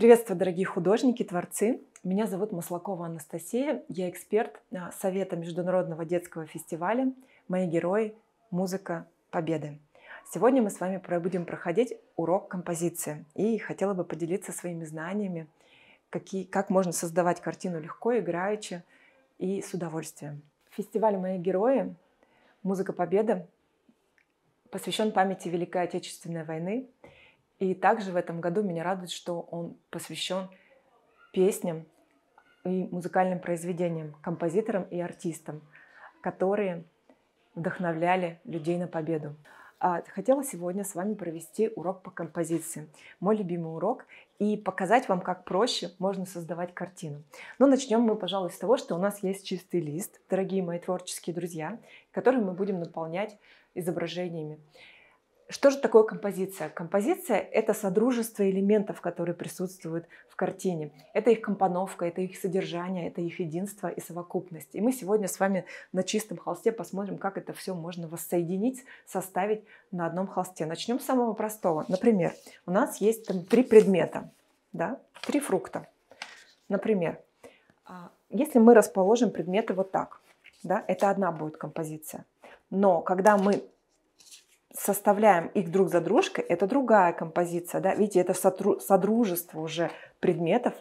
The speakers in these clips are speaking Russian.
Приветствую, дорогие художники, творцы. Меня зовут Маслакова Анастасия. Я эксперт а, Совета Международного детского фестиваля «Мои герои. Музыка Победы». Сегодня мы с вами будем проходить урок композиции. И хотела бы поделиться своими знаниями, какие, как можно создавать картину легко, играючи и с удовольствием. Фестиваль «Мои герои. Музыка Победы» посвящен памяти Великой Отечественной войны – и также в этом году меня радует, что он посвящен песням и музыкальным произведениям, композиторам и артистам, которые вдохновляли людей на победу. А, хотела сегодня с вами провести урок по композиции. Мой любимый урок и показать вам, как проще можно создавать картину. Но ну, начнем мы, пожалуй, с того, что у нас есть чистый лист, дорогие мои творческие друзья, который мы будем наполнять изображениями. Что же такое композиция? Композиция — это содружество элементов, которые присутствуют в картине. Это их компоновка, это их содержание, это их единство и совокупность. И мы сегодня с вами на чистом холсте посмотрим, как это все можно воссоединить, составить на одном холсте. Начнем с самого простого. Например, у нас есть там три предмета, да? три фрукта. Например, а, если мы расположим предметы вот так, да, это одна будет композиция. Но когда мы составляем их друг за дружкой, это другая композиция, да, видите, это содружество уже предметов,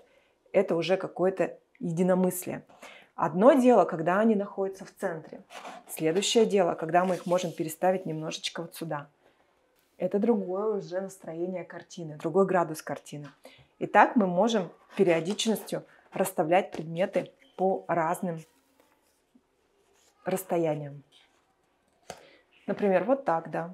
это уже какое-то единомыслие. Одно дело, когда они находятся в центре. Следующее дело, когда мы их можем переставить немножечко вот сюда. Это другое уже настроение картины, другой градус картины. И так мы можем периодичностью расставлять предметы по разным расстояниям. Например, вот так, да.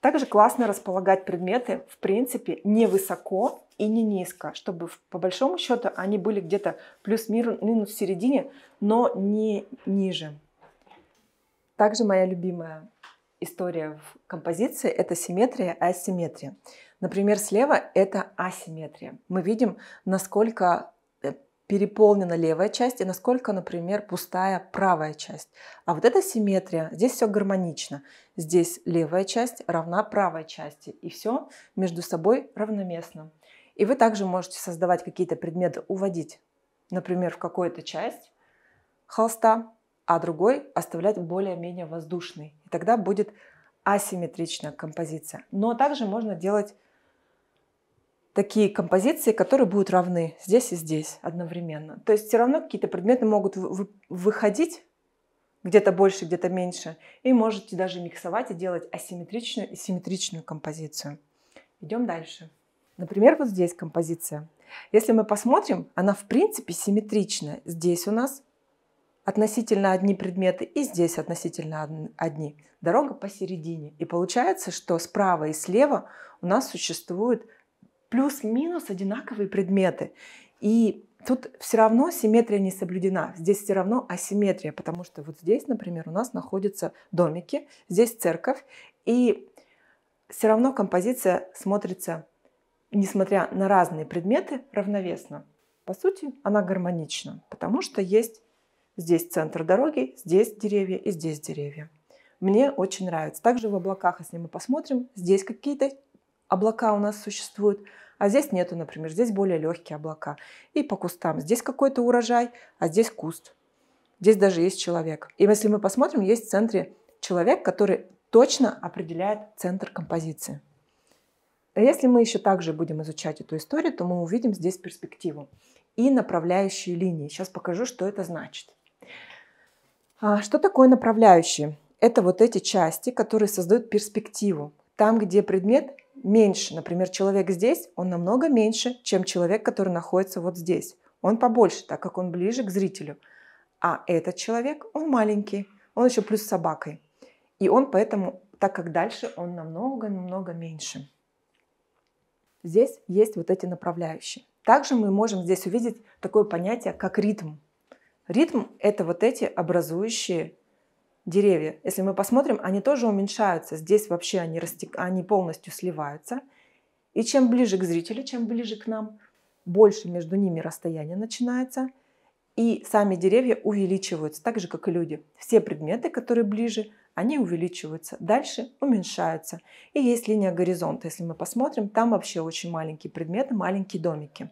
Также классно располагать предметы, в принципе, не высоко и не низко, чтобы по большому счету они были где-то плюс-минус в середине, но не ниже. Также моя любимая история в композиции – это симметрия и асимметрия. Например, слева – это асимметрия. Мы видим, насколько переполнена левая часть и насколько, например, пустая правая часть. А вот эта симметрия, здесь все гармонично. Здесь левая часть равна правой части, и все между собой равноместно. И вы также можете создавать какие-то предметы, уводить, например, в какую-то часть холста, а другой оставлять более-менее воздушный. И тогда будет асимметричная композиция. Но также можно делать такие композиции, которые будут равны здесь и здесь одновременно. То есть все равно какие-то предметы могут выходить где-то больше, где-то меньше. И можете даже миксовать и делать асимметричную и симметричную композицию. Идем дальше. Например, вот здесь композиция. Если мы посмотрим, она в принципе симметрична. Здесь у нас относительно одни предметы и здесь относительно одни. Дорога посередине. И получается, что справа и слева у нас существует плюс-минус одинаковые предметы. И тут все равно симметрия не соблюдена. Здесь все равно асимметрия, потому что вот здесь, например, у нас находятся домики, здесь церковь, и все равно композиция смотрится, несмотря на разные предметы, равновесно. По сути, она гармонична, потому что есть здесь центр дороги, здесь деревья и здесь деревья. Мне очень нравится. Также в облаках, если мы посмотрим, здесь какие-то облака у нас существуют, а здесь нету, например, здесь более легкие облака. И по кустам. Здесь какой-то урожай, а здесь куст. Здесь даже есть человек. И если мы посмотрим, есть в центре человек, который точно определяет центр композиции. А если мы еще также будем изучать эту историю, то мы увидим здесь перспективу и направляющие линии. Сейчас покажу, что это значит. А, что такое направляющие? Это вот эти части, которые создают перспективу. Там, где предмет меньше. Например, человек здесь, он намного меньше, чем человек, который находится вот здесь. Он побольше, так как он ближе к зрителю. А этот человек, он маленький, он еще плюс с собакой. И он поэтому, так как дальше, он намного-намного меньше. Здесь есть вот эти направляющие. Также мы можем здесь увидеть такое понятие, как ритм. Ритм – это вот эти образующие деревья, если мы посмотрим, они тоже уменьшаются. Здесь вообще они, растек... они полностью сливаются. И чем ближе к зрителю, чем ближе к нам, больше между ними расстояние начинается. И сами деревья увеличиваются, так же, как и люди. Все предметы, которые ближе, они увеличиваются, дальше уменьшаются. И есть линия горизонта, если мы посмотрим, там вообще очень маленькие предметы, маленькие домики.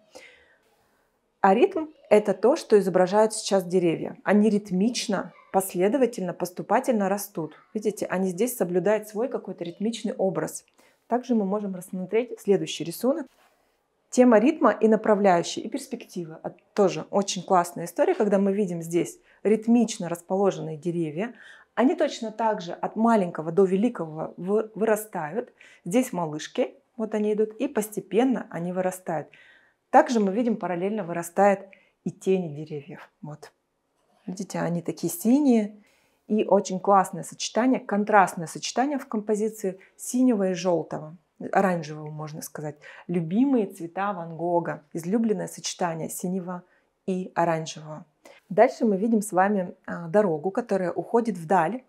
А ритм – это то, что изображают сейчас деревья. Они ритмично последовательно, поступательно растут. Видите, они здесь соблюдают свой какой-то ритмичный образ. Также мы можем рассмотреть следующий рисунок. Тема ритма и направляющие, и перспективы. А, тоже очень классная история, когда мы видим здесь ритмично расположенные деревья. Они точно так же от маленького до великого вырастают. Здесь малышки, вот они идут, и постепенно они вырастают. Также мы видим, параллельно вырастает и тени деревьев. Вот. Видите, они такие синие. И очень классное сочетание, контрастное сочетание в композиции синего и желтого оранжевого, можно сказать, любимые цвета Ван Гога, излюбленное сочетание синего и оранжевого. Дальше мы видим с вами а, дорогу, которая уходит вдаль.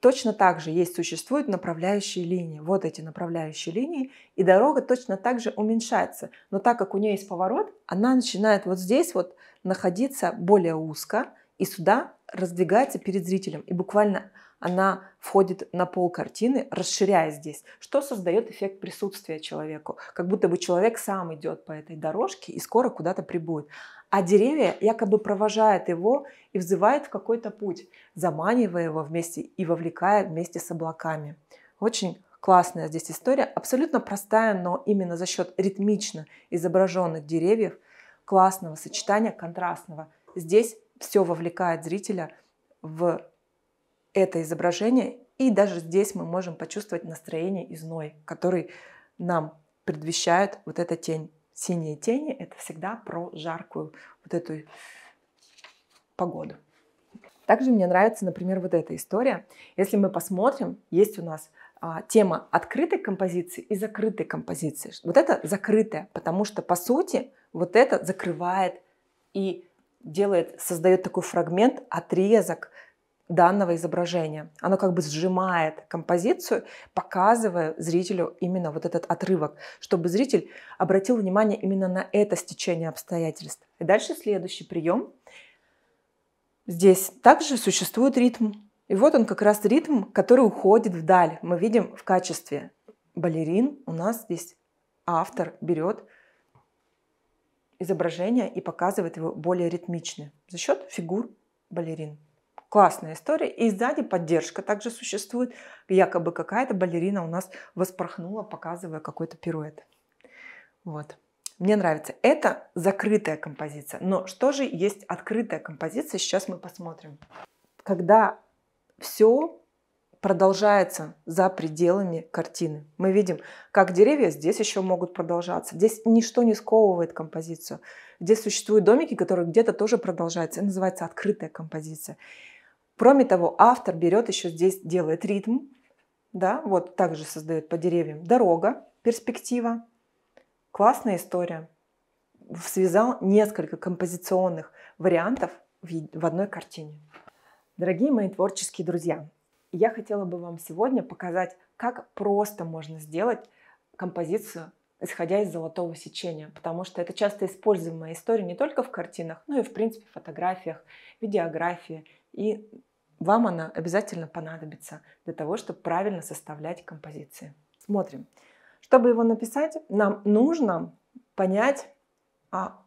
Точно так же есть, существуют направляющие линии. Вот эти направляющие линии. И дорога точно так же уменьшается. Но так как у нее есть поворот, она начинает вот здесь вот находиться более узко. И сюда раздвигается перед зрителем. И буквально она входит на пол картины, расширяя здесь, что создает эффект присутствия человеку. Как будто бы человек сам идет по этой дорожке и скоро куда-то прибудет. А деревья якобы провожают его и взывает в какой-то путь, заманивая его вместе и вовлекая вместе с облаками. Очень классная здесь история, абсолютно простая, но именно за счет ритмично изображенных деревьев, классного сочетания контрастного. Здесь все вовлекает зрителя в это изображение. И даже здесь мы можем почувствовать настроение и зной, который нам предвещает вот эта тень. Синие тени — это всегда про жаркую вот эту погоду. Также мне нравится, например, вот эта история. Если мы посмотрим, есть у нас а, тема открытой композиции и закрытой композиции. Вот это закрытая, потому что, по сути, вот это закрывает и делает, создает такой фрагмент, отрезок данного изображения. Оно как бы сжимает композицию, показывая зрителю именно вот этот отрывок, чтобы зритель обратил внимание именно на это стечение обстоятельств. И дальше следующий прием. Здесь также существует ритм. И вот он как раз ритм, который уходит вдаль. Мы видим в качестве балерин у нас здесь автор берет изображение и показывает его более ритмично за счет фигур балерин. Классная история. И сзади поддержка также существует. Якобы какая-то балерина у нас воспорхнула, показывая какой-то пируэт. Вот. Мне нравится. Это закрытая композиция. Но что же есть открытая композиция? Сейчас мы посмотрим. Когда все продолжается за пределами картины. Мы видим, как деревья здесь еще могут продолжаться. Здесь ничто не сковывает композицию. Здесь существуют домики, которые где-то тоже продолжаются. Это называется открытая композиция. Кроме того, автор берет еще здесь, делает ритм, да, вот также создает по деревьям. Дорога, перспектива, классная история. Связал несколько композиционных вариантов в одной картине. Дорогие мои творческие друзья, я хотела бы вам сегодня показать, как просто можно сделать композицию, исходя из золотого сечения, потому что это часто используемая история не только в картинах, но и, в принципе, в фотографиях, видеографии. И вам она обязательно понадобится для того, чтобы правильно составлять композиции. Смотрим. Чтобы его написать, нам нужно понять а,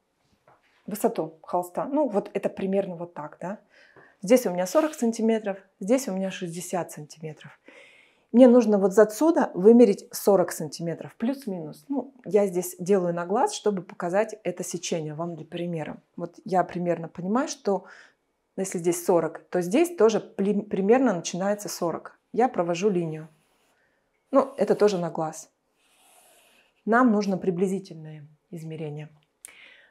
высоту холста. Ну, вот это примерно вот так, да. Здесь у меня 40 сантиметров, здесь у меня 60 сантиметров. Мне нужно вот отсюда вымерить 40 сантиметров, плюс-минус. Ну, я здесь делаю на глаз, чтобы показать это сечение вам для примера. Вот я примерно понимаю, что если здесь 40, то здесь тоже примерно начинается 40. Я провожу линию. Ну, это тоже на глаз. Нам нужно приблизительное измерение.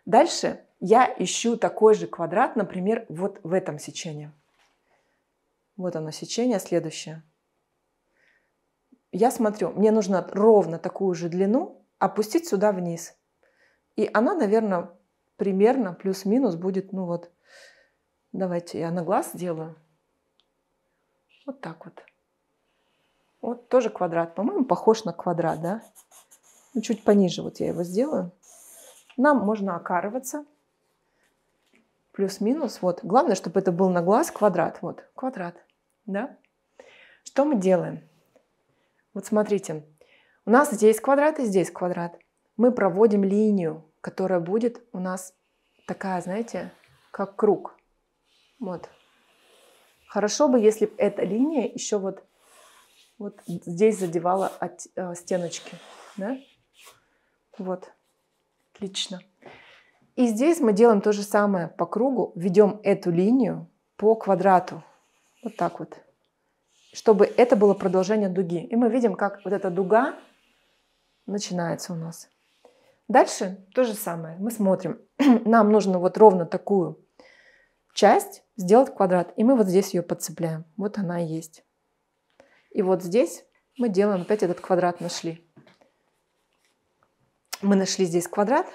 Дальше я ищу такой же квадрат, например, вот в этом сечении. Вот оно сечение следующее. Я смотрю, мне нужно ровно такую же длину опустить сюда вниз. И она, наверное, примерно плюс-минус будет, ну вот, давайте я на глаз сделаю. Вот так вот. Вот тоже квадрат. По-моему, похож на квадрат, да? Ну, чуть пониже вот я его сделаю. Нам можно окарываться. Плюс-минус. Вот. Главное, чтобы это был на глаз квадрат. Вот. Квадрат. Да? Что мы делаем? Вот смотрите. У нас здесь квадрат и здесь квадрат. Мы проводим линию, которая будет у нас такая, знаете, как круг. Вот. Хорошо бы, если бы эта линия еще вот, вот здесь задевала от, э, стеночки. Да? Вот. Отлично. И здесь мы делаем то же самое по кругу, ведем эту линию по квадрату. Вот так вот. Чтобы это было продолжение дуги. И мы видим, как вот эта дуга начинается у нас. Дальше то же самое. Мы смотрим. Нам нужно вот ровно такую часть сделать квадрат. И мы вот здесь ее подцепляем. Вот она и есть. И вот здесь мы делаем опять этот квадрат нашли. Мы нашли здесь квадрат,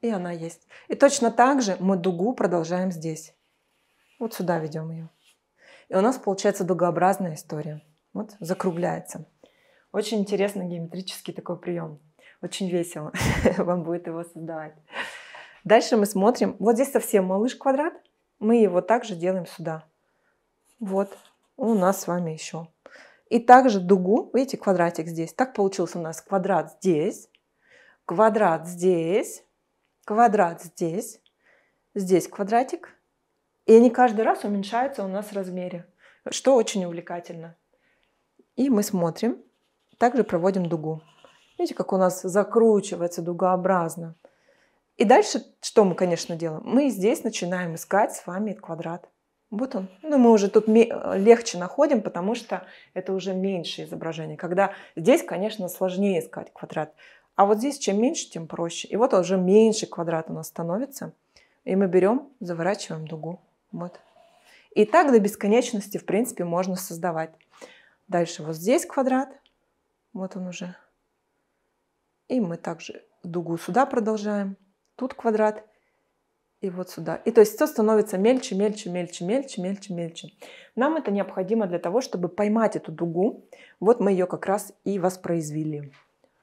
и она есть. И точно так же мы дугу продолжаем здесь. Вот сюда ведем ее. И у нас получается дугообразная история. Вот закругляется. Очень интересный геометрический такой прием. Очень весело вам будет его создавать. Дальше мы смотрим. Вот здесь совсем малыш квадрат. Мы его также делаем сюда. Вот. У нас с вами еще. И также дугу, видите, квадратик здесь. Так получился у нас квадрат здесь квадрат здесь, квадрат здесь, здесь квадратик. И они каждый раз уменьшаются у нас в размере, что очень увлекательно. И мы смотрим, также проводим дугу. Видите, как у нас закручивается дугообразно. И дальше что мы, конечно, делаем? Мы здесь начинаем искать с вами квадрат. Вот он. Ну, мы уже тут легче находим, потому что это уже меньше изображение. Когда здесь, конечно, сложнее искать квадрат. А вот здесь чем меньше, тем проще. И вот уже меньше квадрат у нас становится. И мы берем, заворачиваем дугу. Вот. И так до бесконечности, в принципе, можно создавать. Дальше вот здесь квадрат. Вот он уже. И мы также дугу сюда продолжаем. Тут квадрат. И вот сюда. И то есть все становится мельче, мельче, мельче, мельче, мельче, мельче. Нам это необходимо для того, чтобы поймать эту дугу. Вот мы ее как раз и воспроизвели.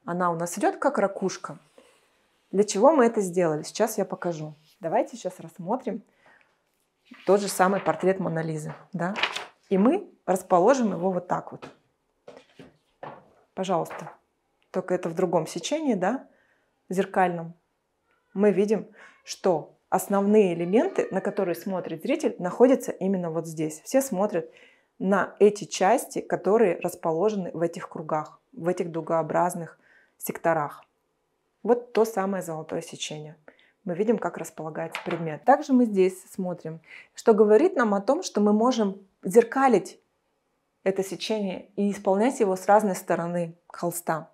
Она у нас идет как ракушка. Для чего мы это сделали? Сейчас я покажу. Давайте сейчас рассмотрим тот же самый портрет Монолизы. Да? И мы расположим его вот так вот. Пожалуйста. Только это в другом сечении, да, зеркальном. Мы видим, что основные элементы, на которые смотрит зритель, находятся именно вот здесь. Все смотрят на эти части, которые расположены в этих кругах, в этих дугообразных секторах. Вот то самое золотое сечение. Мы видим, как располагается предмет. Также мы здесь смотрим, что говорит нам о том, что мы можем зеркалить это сечение и исполнять его с разной стороны холста.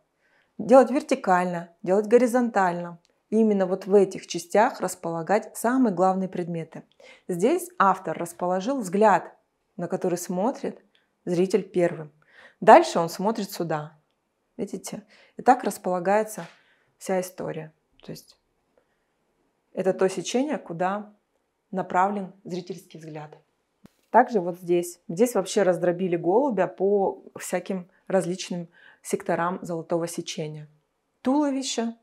Делать вертикально, делать горизонтально. И именно вот в этих частях располагать самые главные предметы. Здесь автор расположил взгляд, на который смотрит зритель первым. Дальше он смотрит сюда. Видите? И так располагается вся история. То есть это то сечение, куда направлен зрительский взгляд. Также вот здесь. Здесь вообще раздробили голубя по всяким различным секторам золотого сечения. Туловище,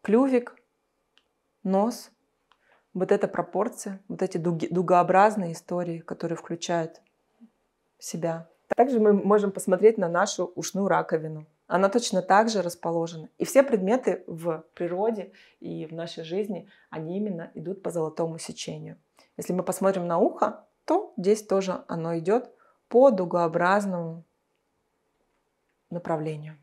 клювик, нос. Вот эта пропорция, вот эти дуги, дугообразные истории, которые включают в себя также мы можем посмотреть на нашу ушную раковину. Она точно так же расположена. И все предметы в природе и в нашей жизни, они именно идут по золотому сечению. Если мы посмотрим на ухо, то здесь тоже оно идет по дугообразному направлению.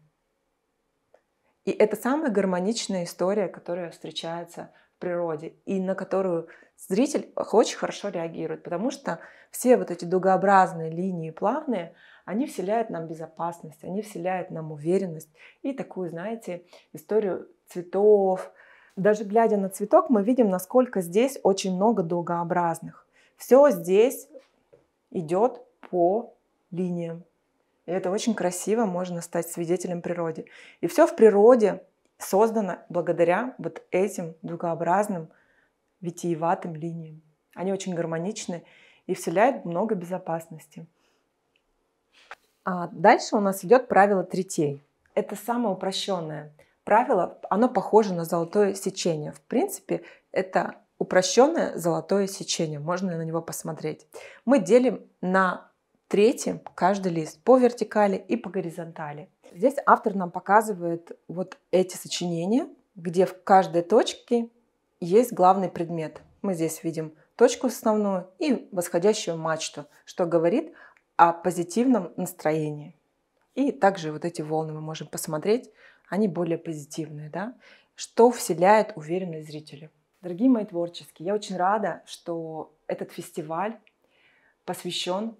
И это самая гармоничная история, которая встречается в природе и на которую зритель очень хорошо реагирует, потому что все вот эти дугообразные линии плавные, они вселяют нам безопасность, они вселяют нам уверенность и такую, знаете, историю цветов. Даже глядя на цветок, мы видим, насколько здесь очень много дугообразных. Все здесь идет по линиям. И это очень красиво, можно стать свидетелем природы. И все в природе создано благодаря вот этим дугообразным витиеватым линиям. Они очень гармоничны и вселяют много безопасности. А дальше у нас идет правило третей. Это самое упрощенное правило. Оно похоже на золотое сечение. В принципе, это упрощенное золотое сечение. Можно на него посмотреть. Мы делим на трети каждый лист по вертикали и по горизонтали. Здесь автор нам показывает вот эти сочинения, где в каждой точке есть главный предмет. Мы здесь видим точку основную и восходящую мачту, что говорит о позитивном настроении. И также вот эти волны мы можем посмотреть, они более позитивные, да? что вселяет уверенность зрителю. Дорогие мои творческие, я очень рада, что этот фестиваль посвящен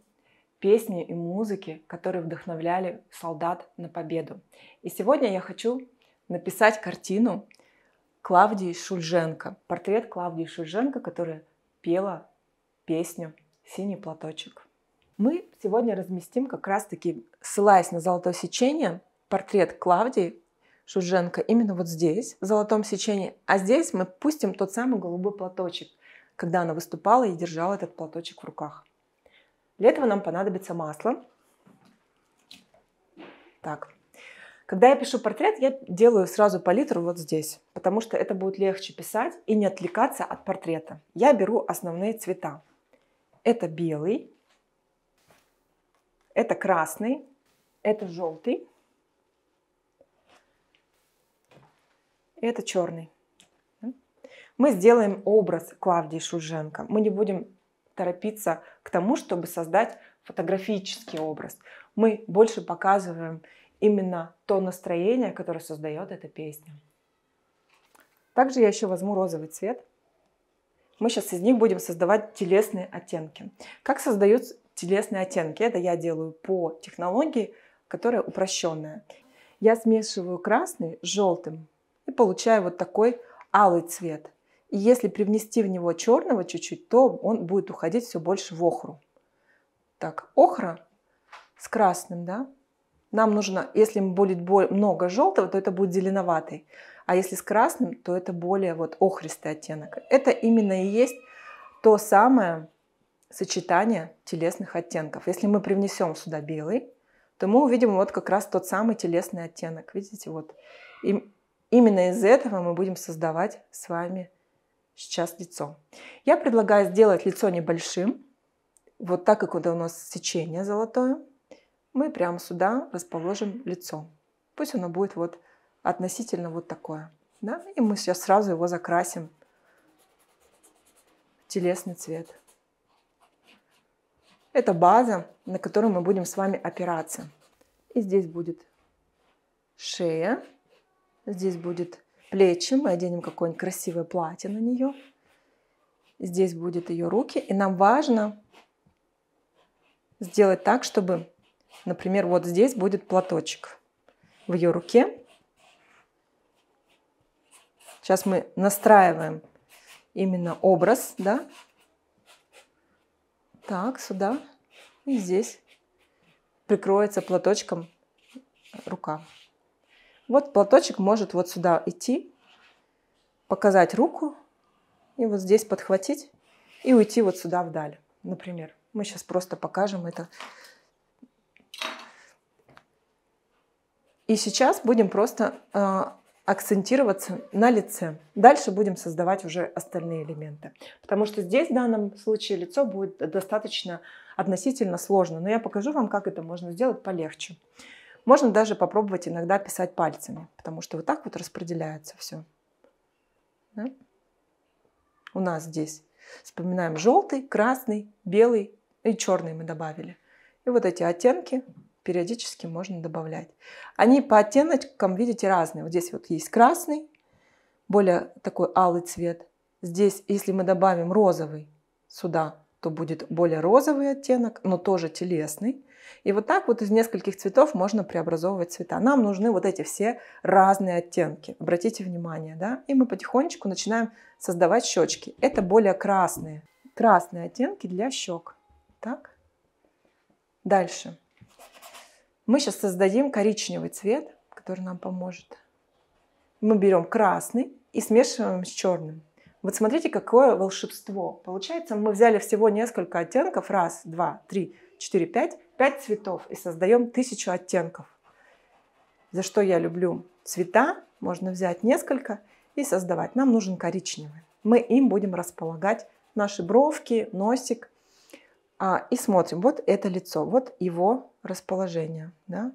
песне и музыке, которые вдохновляли солдат на победу. И сегодня я хочу написать картину Клавдии Шульженко. Портрет Клавдии Шульженко, которая пела песню «Синий платочек». Мы сегодня разместим как раз-таки, ссылаясь на золотое сечение, портрет Клавдии Шульженко именно вот здесь, в золотом сечении. А здесь мы пустим тот самый голубой платочек, когда она выступала и держала этот платочек в руках. Для этого нам понадобится масло. Так, когда я пишу портрет, я делаю сразу палитру вот здесь, потому что это будет легче писать и не отвлекаться от портрета. Я беру основные цвета. Это белый, это красный, это желтый, это черный. Мы сделаем образ Клавдии Шульженко. Мы не будем торопиться к тому, чтобы создать фотографический образ. Мы больше показываем именно то настроение, которое создает эта песня. Также я еще возьму розовый цвет. Мы сейчас из них будем создавать телесные оттенки. Как создаются телесные оттенки? Это я делаю по технологии, которая упрощенная. Я смешиваю красный с желтым и получаю вот такой алый цвет. И если привнести в него черного чуть-чуть, то он будет уходить все больше в охру. Так, охра с красным, да, нам нужно, если будет много желтого, то это будет зеленоватый. А если с красным, то это более вот охристый оттенок. Это именно и есть то самое сочетание телесных оттенков. Если мы привнесем сюда белый, то мы увидим вот как раз тот самый телесный оттенок. Видите, вот. И именно из этого мы будем создавать с вами сейчас лицо. Я предлагаю сделать лицо небольшим, вот так как это у нас сечение золотое мы прямо сюда расположим лицо. Пусть оно будет вот относительно вот такое. Да? И мы сейчас сразу его закрасим в телесный цвет. Это база, на которую мы будем с вами опираться. И здесь будет шея, здесь будет плечи, мы оденем какое-нибудь красивое платье на нее. Здесь будет ее руки, и нам важно сделать так, чтобы Например, вот здесь будет платочек в ее руке. Сейчас мы настраиваем именно образ, да. Так, сюда и здесь прикроется платочком рука. Вот платочек может вот сюда идти, показать руку и вот здесь подхватить и уйти вот сюда вдаль, например. Мы сейчас просто покажем это И сейчас будем просто а, акцентироваться на лице. Дальше будем создавать уже остальные элементы. Потому что здесь в данном случае лицо будет достаточно относительно сложно. Но я покажу вам, как это можно сделать полегче. Можно даже попробовать иногда писать пальцами, потому что вот так вот распределяется все. Да? У нас здесь вспоминаем желтый, красный, белый и черный мы добавили. И вот эти оттенки периодически можно добавлять. Они по оттеночкам, видите, разные. Вот здесь вот есть красный, более такой алый цвет. Здесь, если мы добавим розовый сюда, то будет более розовый оттенок, но тоже телесный. И вот так вот из нескольких цветов можно преобразовывать цвета. Нам нужны вот эти все разные оттенки. Обратите внимание, да? И мы потихонечку начинаем создавать щечки. Это более красные. Красные оттенки для щек. Так? Дальше. Мы сейчас создадим коричневый цвет, который нам поможет. Мы берем красный и смешиваем с черным. Вот смотрите, какое волшебство. Получается, мы взяли всего несколько оттенков. Раз, два, три, четыре, пять. Пять цветов. И создаем тысячу оттенков. За что я люблю цвета. Можно взять несколько и создавать. Нам нужен коричневый. Мы им будем располагать наши бровки, носик. А, и смотрим. Вот это лицо. Вот его расположение. Да?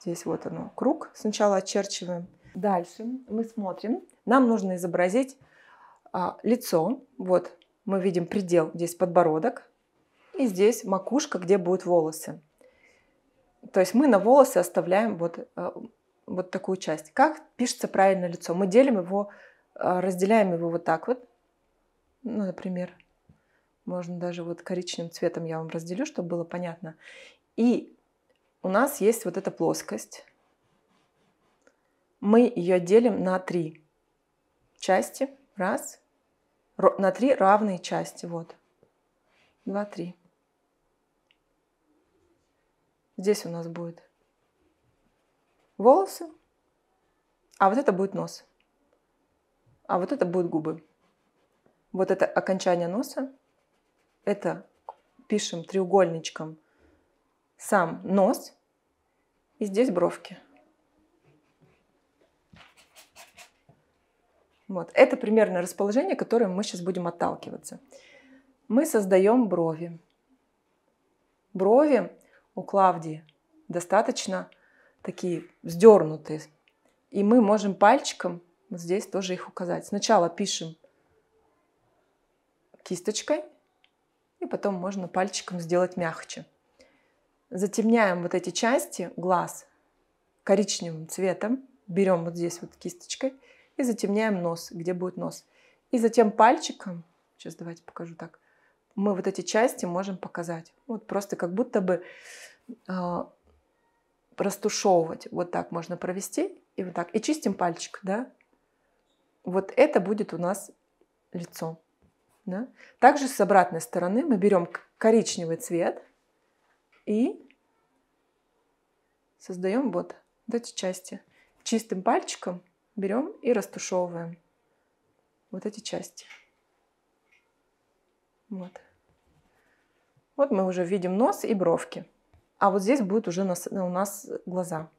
Здесь вот оно, круг сначала очерчиваем. Дальше мы смотрим. Нам нужно изобразить а, лицо. Вот мы видим предел, здесь подбородок. И здесь макушка, где будут волосы. То есть мы на волосы оставляем вот, а, вот такую часть. Как пишется правильно лицо? Мы делим его, а, разделяем его вот так вот. Ну, например, можно даже вот коричневым цветом я вам разделю, чтобы было понятно. И у нас есть вот эта плоскость. Мы ее делим на три части. Раз. На три равные части. Вот. Два, три. Здесь у нас будет волосы, а вот это будет нос, а вот это будут губы. Вот это окончание носа, это пишем треугольничком – сам нос и здесь бровки. Вот. Это примерное расположение, которым мы сейчас будем отталкиваться. Мы создаем брови. Брови у Клавдии достаточно такие вздернутые. И мы можем пальчиком вот здесь тоже их указать. Сначала пишем кисточкой, и потом можно пальчиком сделать мягче затемняем вот эти части глаз коричневым цветом, берем вот здесь вот кисточкой и затемняем нос, где будет нос. И затем пальчиком, сейчас давайте покажу так, мы вот эти части можем показать. Вот просто как будто бы э, растушевывать. Вот так можно провести и вот так. И чистим пальчик, да. Вот это будет у нас лицо. Да? Также с обратной стороны мы берем коричневый цвет – и создаем вот, вот эти части. Чистым пальчиком берем и растушевываем вот эти части. Вот. Вот мы уже видим нос и бровки. А вот здесь будет уже э, у нас глаза.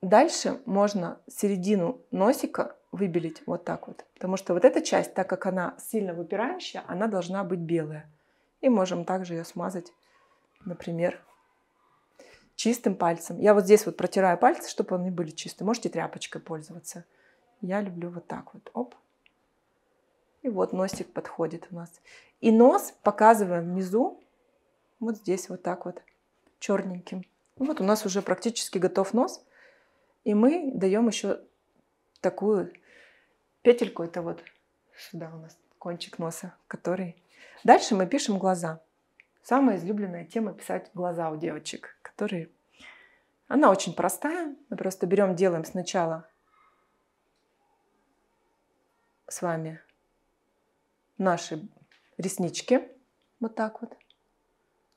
Дальше можно середину носика выбелить вот так вот. Потому что вот эта часть, так как она сильно выпирающая, она должна быть белая. И можем также ее смазать, например, чистым пальцем. Я вот здесь вот протираю пальцы, чтобы они были чистые. Можете тряпочкой пользоваться. Я люблю вот так вот. Оп. И вот носик подходит у нас. И нос показываем внизу, вот здесь вот так вот, черненьким. Вот у нас уже практически готов нос. И мы даем еще такую Петельку это вот сюда у нас кончик носа, который... Дальше мы пишем глаза. Самая излюбленная тема писать глаза у девочек, которые... Она очень простая. Мы просто берем, делаем сначала с вами наши реснички. Вот так вот.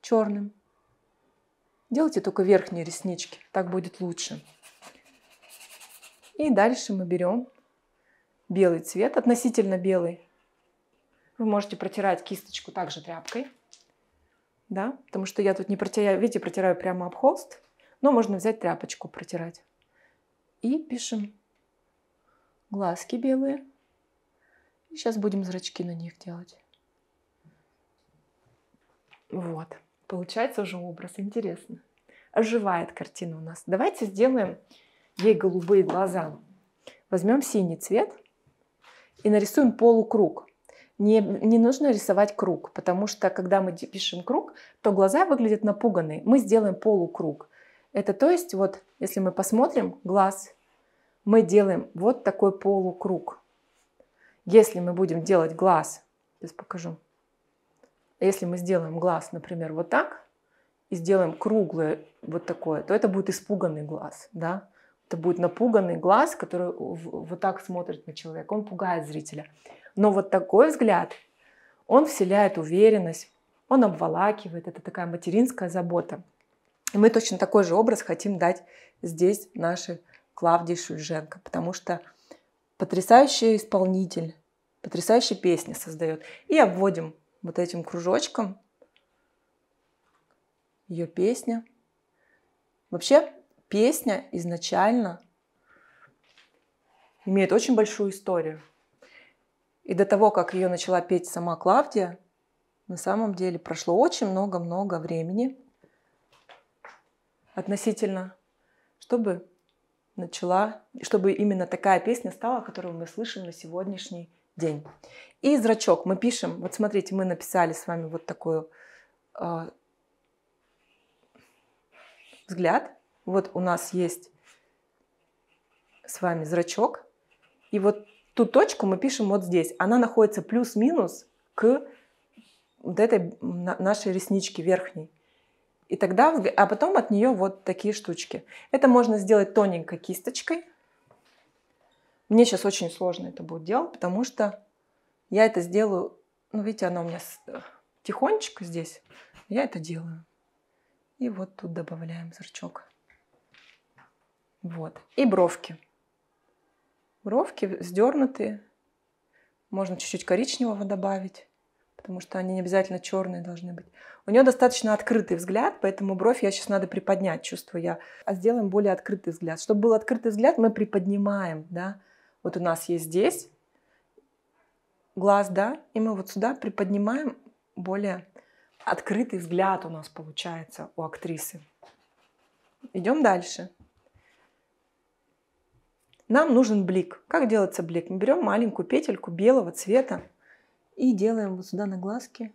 Черным. Делайте только верхние реснички. Так будет лучше. И дальше мы берем белый цвет, относительно белый. Вы можете протирать кисточку также тряпкой, да, потому что я тут не протираю, видите, протираю прямо об холст, но можно взять тряпочку протирать. И пишем глазки белые. И сейчас будем зрачки на них делать. Вот. Получается уже образ. Интересно. Оживает картина у нас. Давайте сделаем ей голубые глаза. Возьмем синий цвет – и нарисуем полукруг. Не, не нужно рисовать круг, потому что когда мы пишем круг, то глаза выглядят напуганные. Мы сделаем полукруг. Это то есть вот, если мы посмотрим глаз, мы делаем вот такой полукруг. Если мы будем делать глаз, сейчас покажу. Если мы сделаем глаз, например, вот так, и сделаем круглое вот такое, то это будет испуганный глаз, да? Это будет напуганный глаз, который вот так смотрит на человека. Он пугает зрителя. Но вот такой взгляд, он вселяет уверенность, он обволакивает. Это такая материнская забота. И мы точно такой же образ хотим дать здесь нашей Клавдии Шульженко, потому что потрясающий исполнитель, потрясающие песни создает. И обводим вот этим кружочком ее песня. Вообще, песня изначально имеет очень большую историю. И до того, как ее начала петь сама Клавдия, на самом деле прошло очень много-много времени относительно, чтобы начала, чтобы именно такая песня стала, которую мы слышим на сегодняшний день. И зрачок мы пишем. Вот смотрите, мы написали с вами вот такой э, а, взгляд. Вот у нас есть с вами зрачок, и вот ту точку мы пишем вот здесь. Она находится плюс-минус к вот этой нашей ресничке верхней. И тогда, а потом от нее вот такие штучки. Это можно сделать тоненькой кисточкой. Мне сейчас очень сложно это будет делать, потому что я это сделаю, ну видите, она у меня тихонечко здесь. Я это делаю. И вот тут добавляем зрачок. Вот. И бровки. Бровки сдернутые. Можно чуть-чуть коричневого добавить, потому что они не обязательно черные должны быть. У нее достаточно открытый взгляд, поэтому бровь я сейчас надо приподнять, чувствую я. А сделаем более открытый взгляд. Чтобы был открытый взгляд, мы приподнимаем, да. Вот у нас есть здесь глаз, да, и мы вот сюда приподнимаем более открытый взгляд у нас получается у актрисы. Идем дальше. Нам нужен блик. Как делается блик? Мы берем маленькую петельку белого цвета и делаем вот сюда на глазки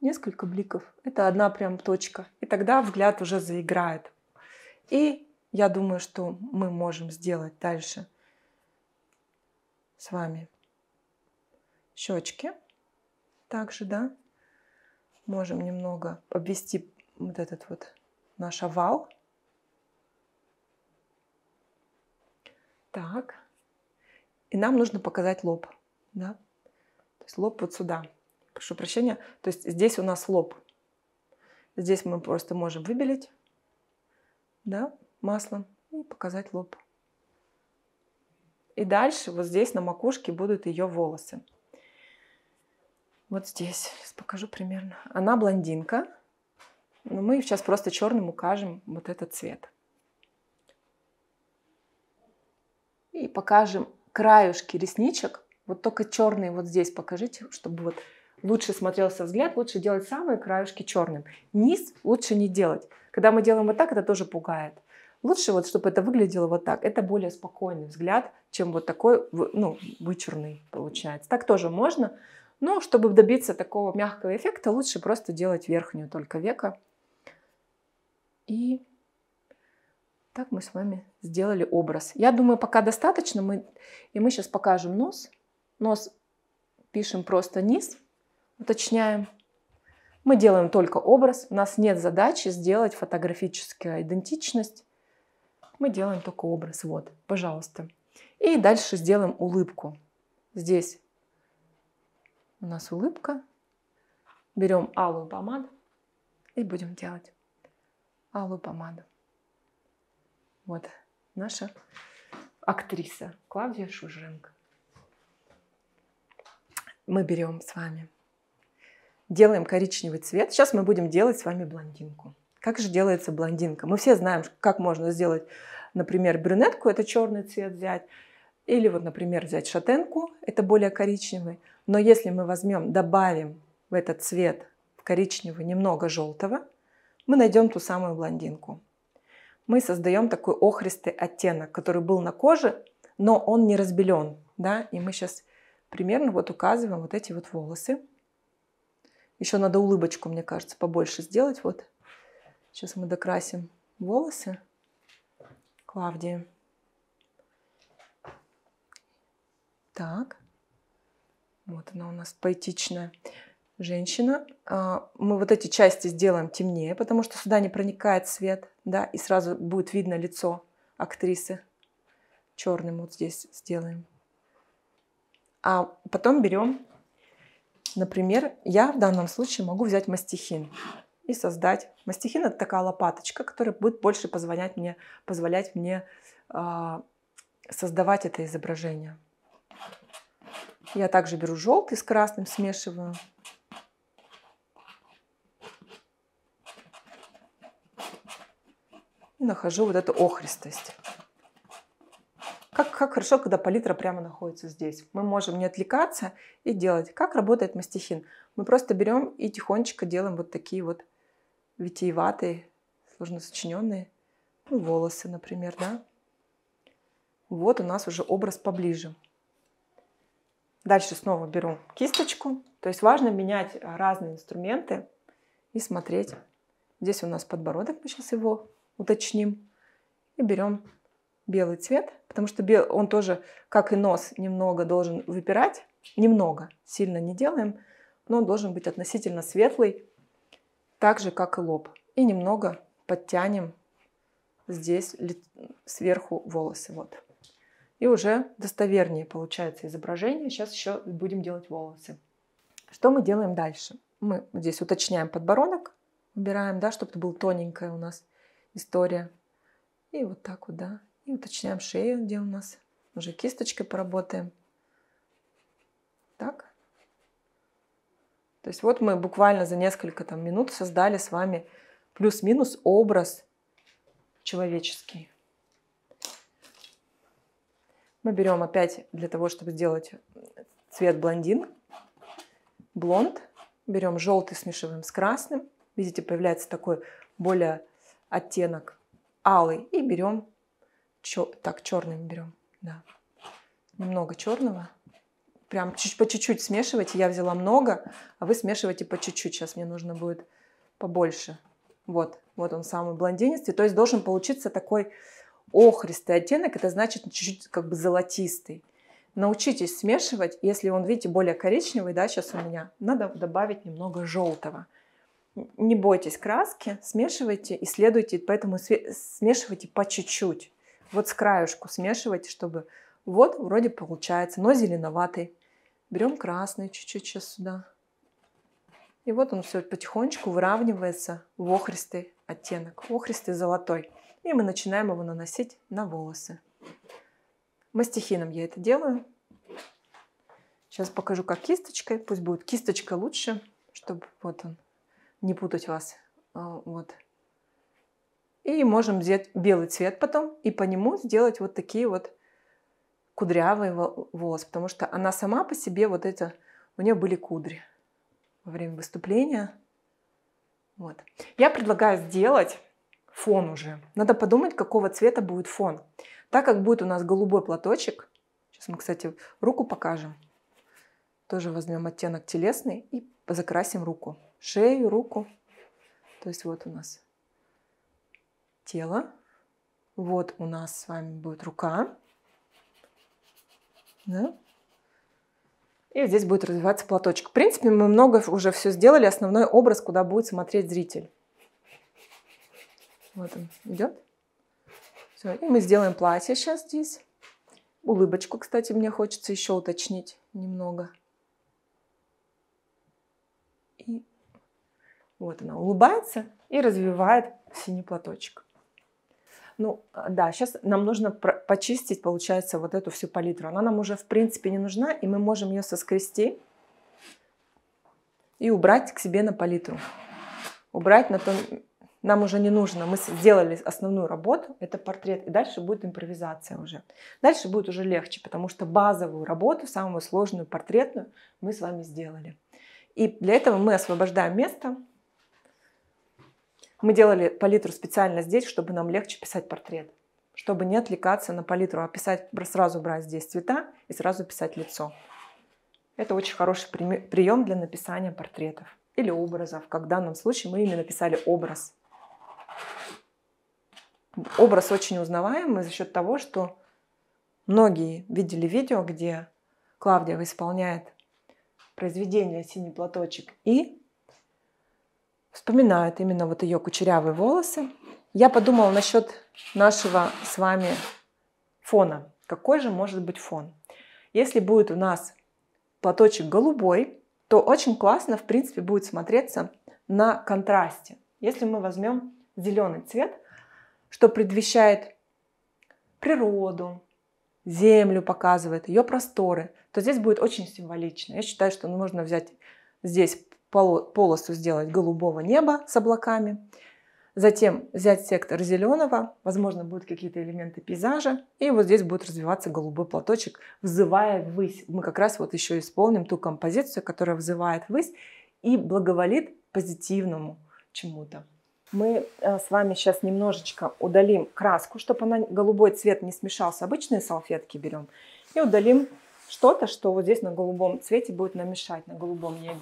несколько бликов. Это одна прям точка. И тогда взгляд уже заиграет. И я думаю, что мы можем сделать дальше с вами щечки. Также, да, можем немного обвести вот этот вот наш овал. Так. И нам нужно показать лоб. Да? То есть лоб вот сюда. Прошу прощения. То есть здесь у нас лоб. Здесь мы просто можем выбелить да, маслом и показать лоб. И дальше вот здесь на макушке будут ее волосы. Вот здесь. Сейчас покажу примерно. Она блондинка. Но мы сейчас просто черным укажем вот этот цвет. И покажем краешки ресничек. Вот только черные вот здесь покажите, чтобы вот лучше смотрелся взгляд. Лучше делать самые краешки черным. Низ лучше не делать. Когда мы делаем вот так, это тоже пугает. Лучше вот, чтобы это выглядело вот так. Это более спокойный взгляд, чем вот такой, ну, вычурный получается. Так тоже можно. Но чтобы добиться такого мягкого эффекта, лучше просто делать верхнюю только века. И так мы с вами сделали образ. Я думаю, пока достаточно. Мы... И мы сейчас покажем нос. Нос пишем просто низ, уточняем. Мы делаем только образ. У нас нет задачи сделать фотографическую идентичность. Мы делаем только образ. Вот, пожалуйста. И дальше сделаем улыбку. Здесь у нас улыбка. Берем алую помаду и будем делать алую помаду. Вот наша актриса Клавдия Шуженко. Мы берем с вами, делаем коричневый цвет. Сейчас мы будем делать с вами блондинку. Как же делается блондинка? Мы все знаем, как можно сделать, например, брюнетку, это черный цвет взять, или вот, например, взять шатенку, это более коричневый. Но если мы возьмем, добавим в этот цвет коричневый немного желтого, мы найдем ту самую блондинку мы создаем такой охристый оттенок, который был на коже, но он не разбелен. Да? И мы сейчас примерно вот указываем вот эти вот волосы. Еще надо улыбочку, мне кажется, побольше сделать. Вот сейчас мы докрасим волосы Клавдии. Так. Вот она у нас поэтичная женщина. А, мы вот эти части сделаем темнее, потому что сюда не проникает свет, да, и сразу будет видно лицо актрисы. Черным вот здесь сделаем. А потом берем, например, я в данном случае могу взять мастихин и создать. Мастихин это такая лопаточка, которая будет больше позволять мне, позволять мне а, создавать это изображение. Я также беру желтый с красным, смешиваю. и нахожу вот эту охристость. Как, как хорошо, когда палитра прямо находится здесь. Мы можем не отвлекаться и делать. Как работает мастихин? Мы просто берем и тихонечко делаем вот такие вот витиеватые, сложно сочиненные ну, волосы, например, да. Вот у нас уже образ поближе. Дальше снова беру кисточку. То есть важно менять разные инструменты и смотреть. Здесь у нас подбородок, мы сейчас его уточним. И берем белый цвет, потому что бел, он тоже, как и нос, немного должен выпирать. Немного, сильно не делаем, но он должен быть относительно светлый, так же, как и лоб. И немного подтянем здесь сверху волосы. Вот. И уже достовернее получается изображение. Сейчас еще будем делать волосы. Что мы делаем дальше? Мы здесь уточняем подбородок, убираем, да, чтобы это было тоненькое у нас история. И вот так вот, да. И уточняем шею, где у нас. Уже кисточкой поработаем. Так. То есть вот мы буквально за несколько там, минут создали с вами плюс-минус образ человеческий. Мы берем опять для того, чтобы сделать цвет блондин, блонд. Берем желтый, смешиваем с красным. Видите, появляется такой более оттенок алый и берем, чер, так, черным берем, да, немного черного. Прям чуть, по чуть-чуть смешивайте, я взяла много, а вы смешиваете по чуть-чуть, сейчас мне нужно будет побольше. Вот, вот он самый блондинистый, то есть должен получиться такой охристый оттенок, это значит чуть-чуть как бы золотистый. Научитесь смешивать, если он, видите, более коричневый, да, сейчас у меня, надо добавить немного желтого не бойтесь краски, смешивайте, и исследуйте, поэтому смешивайте по чуть-чуть. Вот с краешку смешивайте, чтобы вот вроде получается, но зеленоватый. Берем красный чуть-чуть сейчас сюда. И вот он все потихонечку выравнивается в охристый оттенок, охристый золотой. И мы начинаем его наносить на волосы. Мастихином я это делаю. Сейчас покажу как кисточкой, пусть будет кисточка лучше, чтобы вот он не путать вас. А, вот. И можем взять белый цвет потом и по нему сделать вот такие вот кудрявые волосы, потому что она сама по себе вот это, у нее были кудри во время выступления. Вот. Я предлагаю сделать фон уже. Надо подумать, какого цвета будет фон. Так как будет у нас голубой платочек, сейчас мы, кстати, руку покажем, тоже возьмем оттенок телесный и закрасим руку. Шею, руку. То есть вот у нас тело. Вот у нас с вами будет рука. Да? И здесь будет развиваться платочек. В принципе, мы много уже все сделали. Основной образ, куда будет смотреть зритель. Вот он идет. Все. И мы сделаем платье сейчас здесь. Улыбочку, кстати, мне хочется еще уточнить немного. Вот она улыбается и развивает синий платочек. Ну да, сейчас нам нужно почистить, получается, вот эту всю палитру. Она нам уже, в принципе, не нужна, и мы можем ее соскрести и убрать к себе на палитру. Убрать на том... Нам уже не нужно. Мы сделали основную работу, это портрет, и дальше будет импровизация уже. Дальше будет уже легче, потому что базовую работу, самую сложную портретную, мы с вами сделали. И для этого мы освобождаем место, мы делали палитру специально здесь, чтобы нам легче писать портрет, чтобы не отвлекаться на палитру, а писать, сразу брать здесь цвета и сразу писать лицо. Это очень хороший прием для написания портретов или образов, как в данном случае мы именно писали образ. Образ очень узнаваемый за счет того, что многие видели видео, где Клавдия исполняет произведение «Синий платочек» и вспоминают именно вот ее кучерявые волосы. Я подумала насчет нашего с вами фона. Какой же может быть фон? Если будет у нас платочек голубой, то очень классно, в принципе, будет смотреться на контрасте. Если мы возьмем зеленый цвет, что предвещает природу, землю показывает, ее просторы, то здесь будет очень символично. Я считаю, что можно взять здесь полосу сделать голубого неба с облаками, затем взять сектор зеленого, возможно, будут какие-то элементы пейзажа, и вот здесь будет развиваться голубой платочек, взывая ввысь. Мы как раз вот еще исполним ту композицию, которая взывает ввысь и благоволит позитивному чему-то. Мы э, с вами сейчас немножечко удалим краску, чтобы она голубой цвет не смешался. Обычные салфетки берем и удалим что-то, что вот здесь на голубом цвете будет намешать, на голубом небе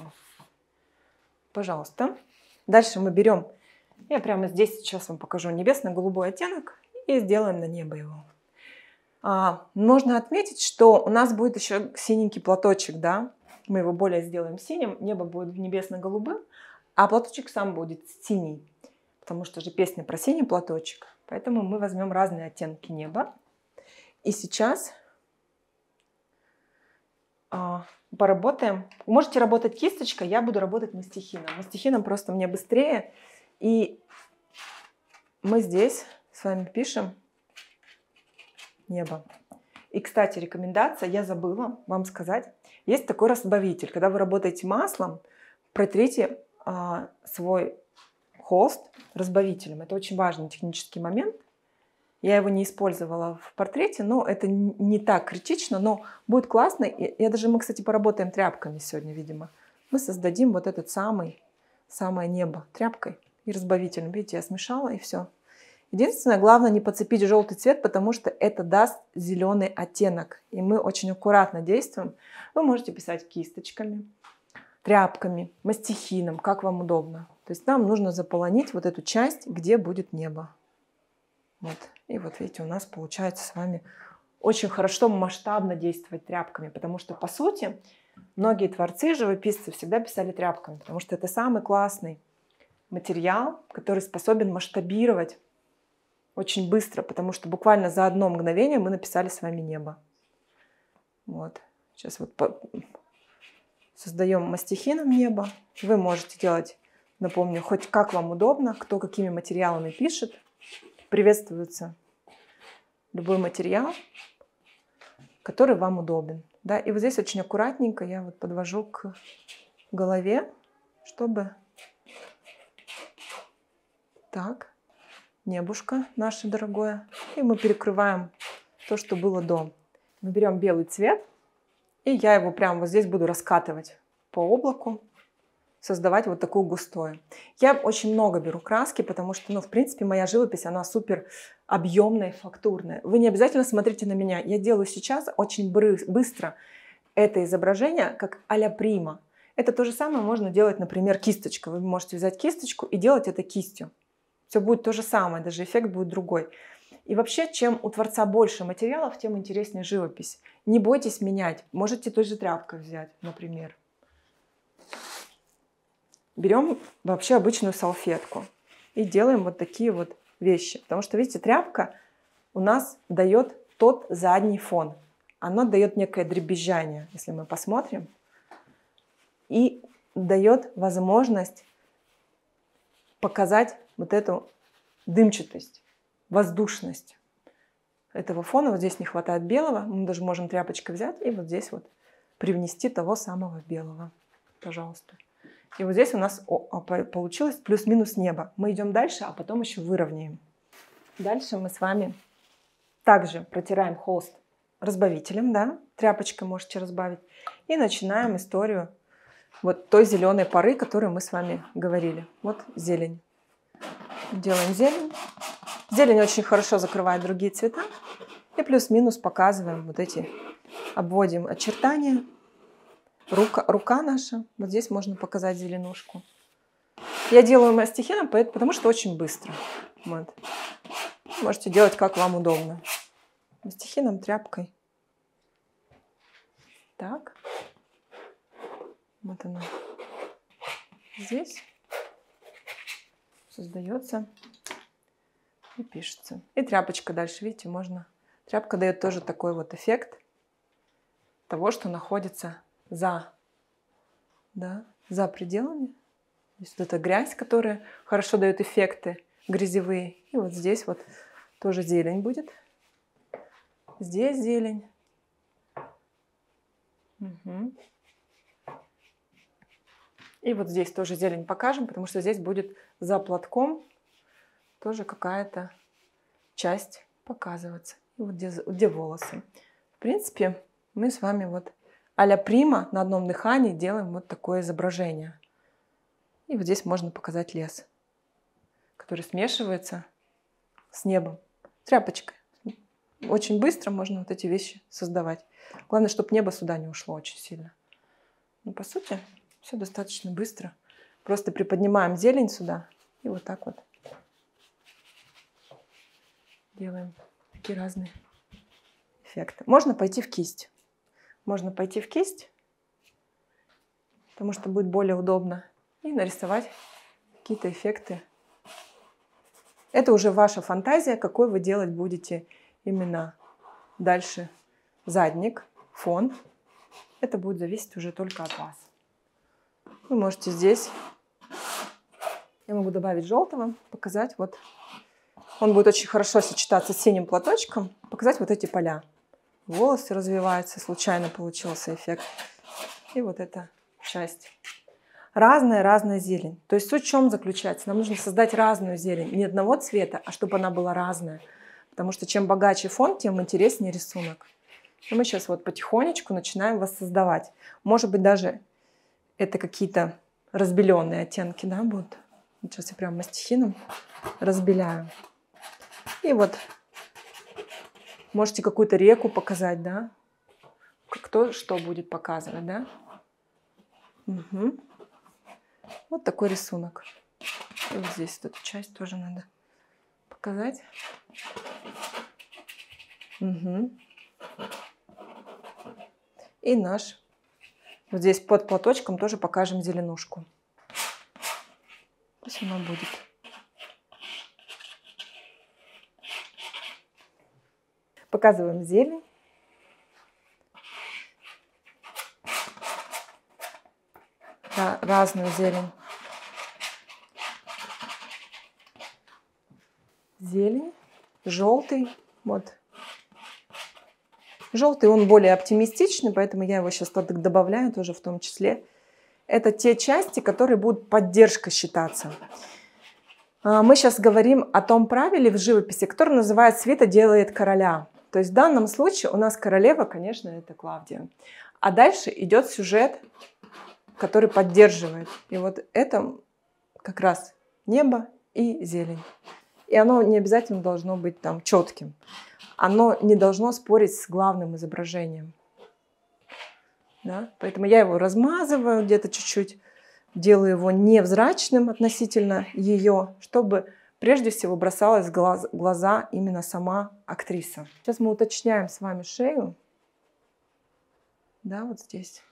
пожалуйста. Дальше мы берем, я прямо здесь сейчас вам покажу небесно-голубой оттенок и сделаем на небо его. А, можно отметить, что у нас будет еще синенький платочек, да, мы его более сделаем синим, небо будет небесно-голубым, а платочек сам будет синий, потому что же песня про синий платочек. Поэтому мы возьмем разные оттенки неба. И сейчас а, поработаем. Можете работать кисточкой, я буду работать мастихином. Мастихином просто мне быстрее. И мы здесь с вами пишем небо. И, кстати, рекомендация, я забыла вам сказать, есть такой разбавитель. Когда вы работаете маслом, протрите а, свой холст разбавителем. Это очень важный технический момент. Я его не использовала в портрете, но это не так критично, но будет классно. Я даже, мы, кстати, поработаем тряпками сегодня, видимо. Мы создадим вот этот самый, самое небо тряпкой и разбавителем. Видите, я смешала и все. Единственное, главное не подцепить желтый цвет, потому что это даст зеленый оттенок. И мы очень аккуратно действуем. Вы можете писать кисточками, тряпками, мастихином, как вам удобно. То есть нам нужно заполонить вот эту часть, где будет небо. Вот. И вот видите, у нас получается с вами очень хорошо масштабно действовать тряпками, потому что, по сути, многие творцы, живописцы всегда писали тряпками, потому что это самый классный материал, который способен масштабировать очень быстро, потому что буквально за одно мгновение мы написали с вами небо. Вот. Сейчас вот по... создаем мастихином небо. Вы можете делать, напомню, хоть как вам удобно, кто какими материалами пишет приветствуется любой материал, который вам удобен. Да, и вот здесь очень аккуратненько я вот подвожу к голове, чтобы так, небушка наше дорогое. И мы перекрываем то, что было до. Мы берем белый цвет, и я его прямо вот здесь буду раскатывать по облаку создавать вот такое густое. Я очень много беру краски, потому что, ну, в принципе, моя живопись, она супер объемная, фактурная. Вы не обязательно смотрите на меня. Я делаю сейчас очень быстро это изображение как а-ля прима. Это то же самое можно делать, например, кисточкой. Вы можете взять кисточку и делать это кистью. Все будет то же самое, даже эффект будет другой. И вообще, чем у творца больше материалов, тем интереснее живопись. Не бойтесь менять. Можете той же тряпкой взять, например берем вообще обычную салфетку и делаем вот такие вот вещи. Потому что, видите, тряпка у нас дает тот задний фон. она дает некое дребезжание, если мы посмотрим. И дает возможность показать вот эту дымчатость, воздушность этого фона. Вот здесь не хватает белого. Мы даже можем тряпочкой взять и вот здесь вот привнести того самого белого. Пожалуйста. И вот здесь у нас а, получилось плюс-минус небо. Мы идем дальше, а потом еще выровняем. Дальше мы с вами также протираем холст разбавителем, да, тряпочкой можете разбавить. И начинаем историю вот той зеленой поры, которую мы с вами говорили. Вот зелень. Делаем зелень. Зелень очень хорошо закрывает другие цвета. И плюс-минус показываем вот эти, обводим очертания Рука, рука наша. Вот здесь можно показать зеленушку. Я делаю мастихеном, потому что очень быстро. Вот. Можете делать, как вам удобно. Мастихином, тряпкой. Так. Вот она. Здесь создается и пишется. И тряпочка дальше, видите, можно. Тряпка дает тоже такой вот эффект того, что находится за, да, за пределами. То есть вот эта грязь, которая хорошо дает эффекты грязевые. И вот здесь вот тоже зелень будет. Здесь зелень. Угу. И вот здесь тоже зелень покажем, потому что здесь будет за платком тоже какая-то часть показываться. вот где, где волосы. В принципе, мы с вами вот а-ля прима на одном дыхании делаем вот такое изображение. И вот здесь можно показать лес, который смешивается с небом, тряпочкой. Очень быстро можно вот эти вещи создавать. Главное, чтобы небо сюда не ушло очень сильно. Но ну, по сути, все достаточно быстро. Просто приподнимаем зелень сюда и вот так вот делаем такие разные эффекты. Можно пойти в кисть. Можно пойти в кисть, потому что будет более удобно, и нарисовать какие-то эффекты. Это уже ваша фантазия, какой вы делать будете именно дальше задник, фон. Это будет зависеть уже только от вас. Вы можете здесь, я могу добавить желтого, показать вот, он будет очень хорошо сочетаться с синим платочком, показать вот эти поля волосы развиваются, случайно получился эффект. И вот эта часть. Разная-разная зелень. То есть суть в чем заключается? Нам нужно создать разную зелень. Не одного цвета, а чтобы она была разная. Потому что чем богаче фон, тем интереснее рисунок. И мы сейчас вот потихонечку начинаем воссоздавать. Может быть, даже это какие-то разбеленные оттенки да, будут. Сейчас я прям мастихином разбеляю. И вот Можете какую-то реку показать, да? Кто что будет показывать, да? Угу. Вот такой рисунок. И вот здесь вот эту часть тоже надо показать. Угу. И наш. Вот здесь под платочком тоже покажем зеленушку. Пусть оно будет. Показываем зелень. разную зелень. Зелень, желтый, вот. Желтый, он более оптимистичный, поэтому я его сейчас добавляю тоже в том числе. Это те части, которые будут поддержка считаться. А, мы сейчас говорим о том правиле в живописи, который называют «Света делает короля». То есть в данном случае у нас королева, конечно, это Клавдия. А дальше идет сюжет, который поддерживает. И вот это как раз небо и зелень. И оно не обязательно должно быть там четким. Оно не должно спорить с главным изображением. Да? Поэтому я его размазываю где-то чуть-чуть, делаю его невзрачным относительно ее, чтобы прежде всего бросалась в глаз, глаза именно сама актриса. Сейчас мы уточняем с вами шею. Да, вот здесь.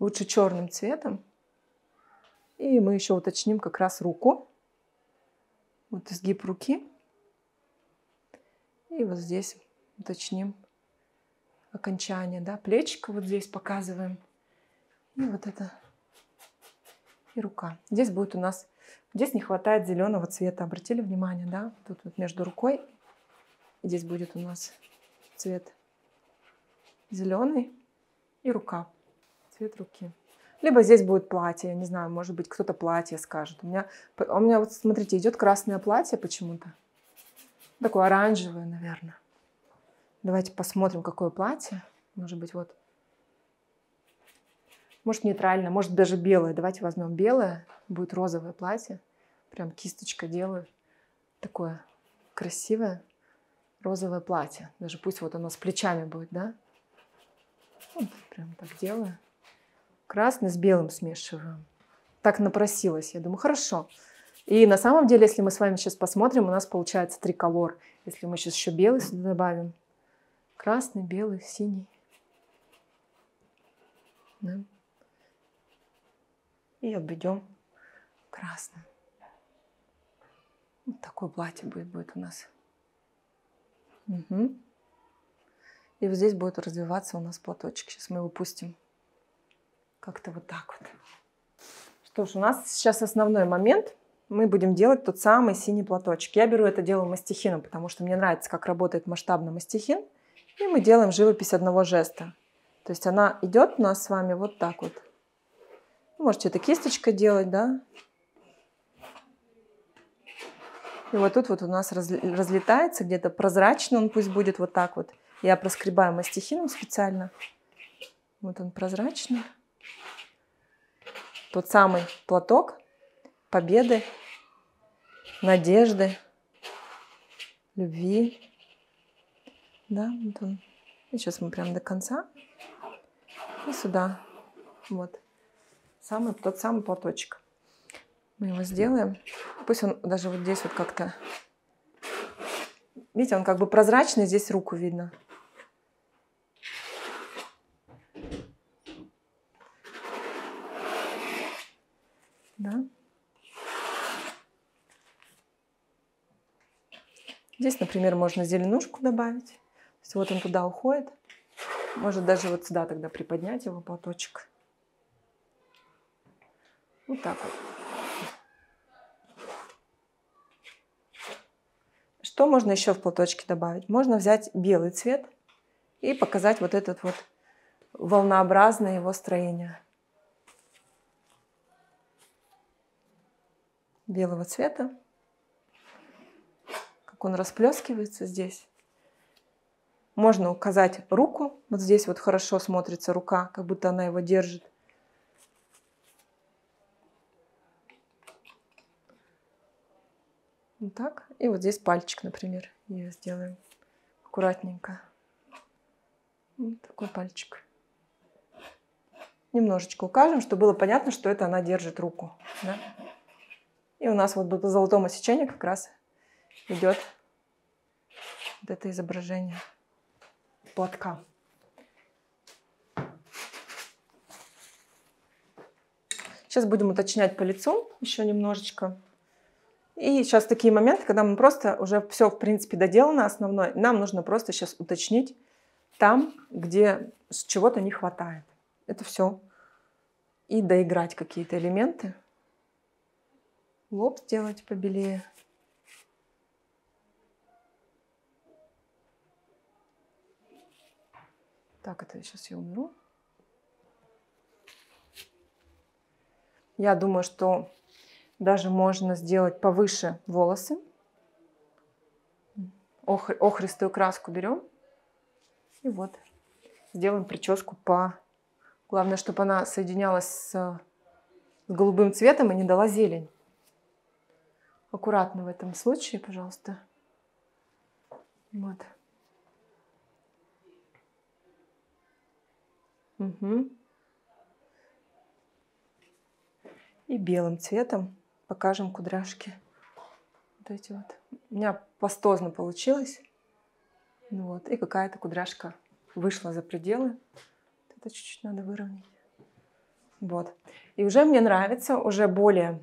Лучше черным цветом. И мы еще уточним как раз руку. Вот изгиб руки. И вот здесь уточним окончание, да, плечико вот здесь показываем. И вот это и рука. Здесь будет у нас, здесь не хватает зеленого цвета. Обратили внимание, да? Тут вот между рукой. И здесь будет у нас цвет зеленый и рука, цвет руки. Либо здесь будет платье, я не знаю, может быть, кто-то платье скажет. У меня, у меня вот, смотрите, идет красное платье почему-то. Такое оранжевое, наверное. Давайте посмотрим, какое платье. Может быть, вот может, нейтрально, может, даже белое. Давайте возьмем белое. Будет розовое платье. Прям кисточка делаю. Такое красивое розовое платье. Даже пусть вот оно с плечами будет, да? Вот, прям так делаю. Красный с белым смешиваем. Так напросилась. Я думаю, хорошо. И на самом деле, если мы с вами сейчас посмотрим, у нас получается триколор. Если мы сейчас еще белый сюда добавим. Красный, белый, синий. Да и обведем красным. Вот такое платье будет, будет у нас. Угу. И вот здесь будет развиваться у нас платочек. Сейчас мы его пустим как-то вот так вот. Что ж, у нас сейчас основной момент. Мы будем делать тот самый синий платочек. Я беру это дело мастихином, потому что мне нравится, как работает масштабно мастихин. И мы делаем живопись одного жеста. То есть она идет у нас с вами вот так вот. Ну, Можете это кисточкой делать, да. И вот тут вот у нас разлетается где-то прозрачно, он пусть будет вот так вот. Я проскребаю мастихином специально. Вот он прозрачный. Тот самый платок победы, надежды, любви. Да, вот он. И сейчас мы прям до конца. И сюда. Вот самый, тот самый платочек. Мы его сделаем. Пусть он даже вот здесь вот как-то... Видите, он как бы прозрачный, здесь руку видно. Да? Здесь, например, можно зеленушку добавить. То есть вот он туда уходит. Может даже вот сюда тогда приподнять его платочек. Вот так вот. Что можно еще в платочке добавить? Можно взять белый цвет и показать вот этот вот волнообразное его строение. Белого цвета. Как он расплескивается здесь. Можно указать руку. Вот здесь вот хорошо смотрится рука, как будто она его держит. Вот так. И вот здесь пальчик, например, ее сделаем аккуратненько. Вот такой пальчик. Немножечко укажем, чтобы было понятно, что это она держит руку. Да? И у нас вот по золотому сечению как раз идет вот это изображение платка. Сейчас будем уточнять по лицу еще немножечко. И сейчас такие моменты, когда мы просто уже все, в принципе, доделано основное. Нам нужно просто сейчас уточнить там, где с чего-то не хватает. Это все. И доиграть какие-то элементы. Лоб сделать побелее. Так, это сейчас я умру. Я думаю, что даже можно сделать повыше волосы. Охр, охристую краску берем. И вот сделаем прическу по... Главное, чтобы она соединялась с, с голубым цветом и не дала зелень. Аккуратно в этом случае, пожалуйста. Вот. Угу. И белым цветом покажем кудряшки. Вот эти вот. У меня пастозно получилось. Ну вот. И какая-то кудряшка вышла за пределы. Это чуть-чуть надо выровнять. Вот. И уже мне нравится, уже более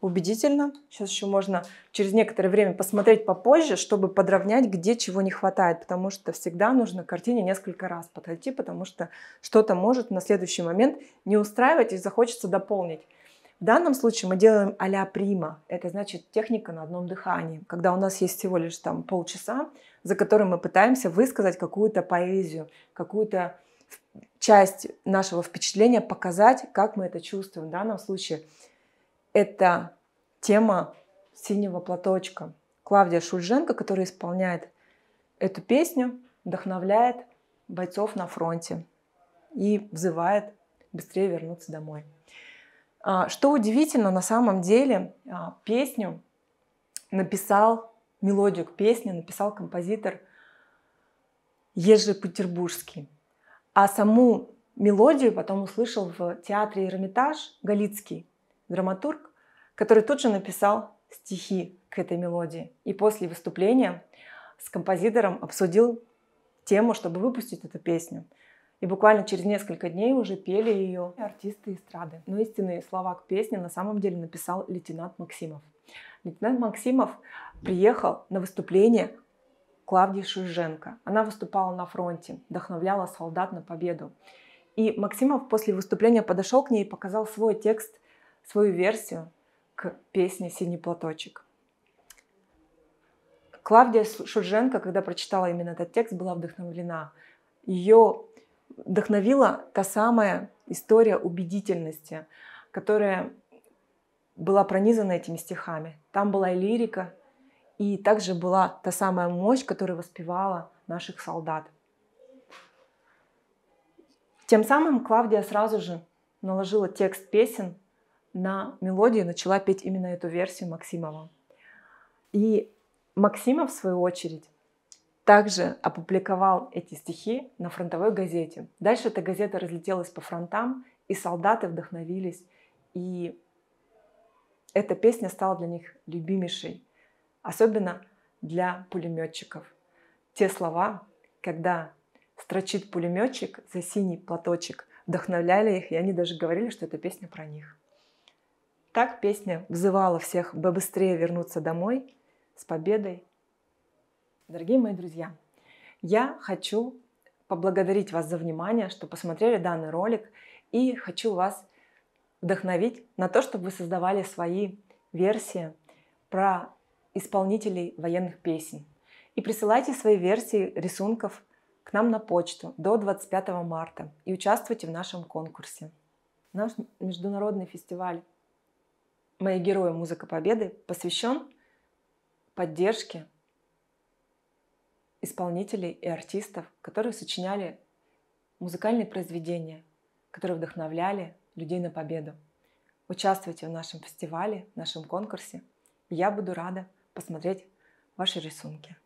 убедительно. Сейчас еще можно через некоторое время посмотреть попозже, чтобы подровнять, где чего не хватает, потому что всегда нужно к картине несколько раз подойти, потому что что-то может на следующий момент не устраивать и захочется дополнить. В данном случае мы делаем а-ля прима. Это значит техника на одном дыхании, когда у нас есть всего лишь там полчаса, за которым мы пытаемся высказать какую-то поэзию, какую-то часть нашего впечатления, показать, как мы это чувствуем. В данном случае это тема «Синего платочка». Клавдия Шульженко, которая исполняет эту песню, вдохновляет бойцов на фронте и взывает быстрее вернуться домой. А, что удивительно, на самом деле а, песню написал, мелодию к песне написал композитор Ежи Петербургский. А саму мелодию потом услышал в театре Эрмитаж Галицкий, драматург, который тут же написал стихи к этой мелодии. И после выступления с композитором обсудил тему, чтобы выпустить эту песню. И буквально через несколько дней уже пели ее артисты эстрады. Но истинные слова к песне на самом деле написал лейтенант Максимов. Лейтенант Максимов приехал на выступление Клавдии Шуженко. Она выступала на фронте, вдохновляла солдат на победу. И Максимов после выступления подошел к ней и показал свой текст, свою версию к песне «Синий платочек». Клавдия Шуженко, когда прочитала именно этот текст, была вдохновлена. Ее вдохновила та самая история убедительности, которая была пронизана этими стихами. Там была и лирика, и также была та самая мощь, которая воспевала наших солдат. Тем самым Клавдия сразу же наложила текст песен на мелодию и начала петь именно эту версию Максимова. И Максимов, в свою очередь, также опубликовал эти стихи на фронтовой газете. Дальше эта газета разлетелась по фронтам, и солдаты вдохновились, и эта песня стала для них любимейшей, особенно для пулеметчиков. Те слова, когда строчит пулеметчик за синий платочек, вдохновляли их, и они даже говорили, что эта песня про них. Так песня взывала всех быстрее вернуться домой с победой Дорогие мои друзья, я хочу поблагодарить вас за внимание, что посмотрели данный ролик, и хочу вас вдохновить на то, чтобы вы создавали свои версии про исполнителей военных песен. И присылайте свои версии рисунков к нам на почту до 25 марта и участвуйте в нашем конкурсе. Наш международный фестиваль «Мои герои. Музыка Победы» посвящен поддержке исполнителей и артистов, которые сочиняли музыкальные произведения, которые вдохновляли людей на победу. Участвуйте в нашем фестивале, в нашем конкурсе. Я буду рада посмотреть ваши рисунки.